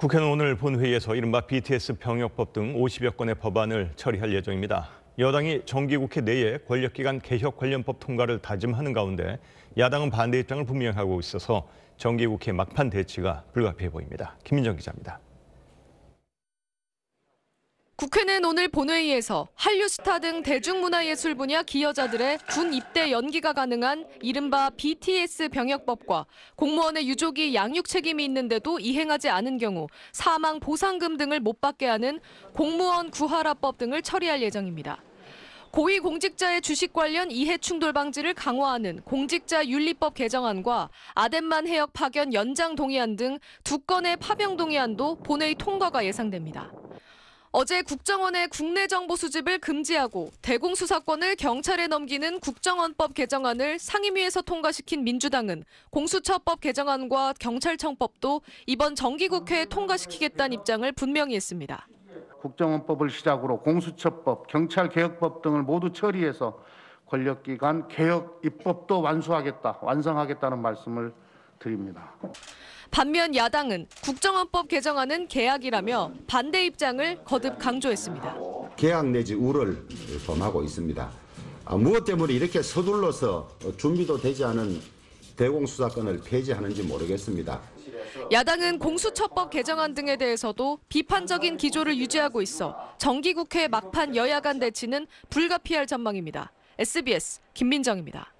국회는 오늘 본회의에서 이른바 BTS 병역법 등 50여 건의 법안을 처리할 예정입니다. 여당이 정기국회 내에 권력기관 개혁 관련법 통과를 다짐하는 가운데 야당은 반대 입장을 분명하고 히 있어서 정기국회 막판 대치가 불가피해 보입니다. 김민정 기자입니다. 국회는 오늘 본회의에서 한류 스타 등 대중문화예술 분야 기여자들의 군 입대 연기가 가능한 이른바 BTS 병역법과 공무원의 유족이 양육 책임이 있는데도 이행하지 않은 경우 사망 보상금 등을 못 받게 하는 공무원 구하라법 등을 처리할 예정입니다. 고위공직자의 주식 관련 이해 충돌 방지를 강화하는 공직자 윤리법 개정안과 아덴만 해역 파견 연장 동의안 등 두 건의 파병 동의안도 본회의 통과가 예상됩니다. 어제 국정원의 국내 정보 수집을 금지하고 대공 수사권을 경찰에 넘기는 국정원법 개정안을 상임위에서 통과시킨 민주당은 공수처법 개정안과 경찰청법도 이번 정기국회에 통과시키겠다는 입장을 분명히 했습니다. 국정원법을 시작으로 공수처법, 경찰개혁법 등을 모두 처리해서 권력기관 개혁 입법도 완수하겠다, 완성하겠다는 말씀을 드립니다. 반면 야당은 국정원법 개정안은 계약이라며 반대 입장을 거듭 강조했습니다. 계약 내지 우를 범하고 있습니다. 아, 무엇 때문에 이렇게 서둘러서 준비도 되지 않은 대공수사권을 폐지하는지 모르겠습니다. 야당은 공수처법 개정안 등에 대해서도 비판적인 기조를 유지하고 있어 정기국회 막판 여야 간 대치는 불가피할 전망입니다. SBS 김민정입니다.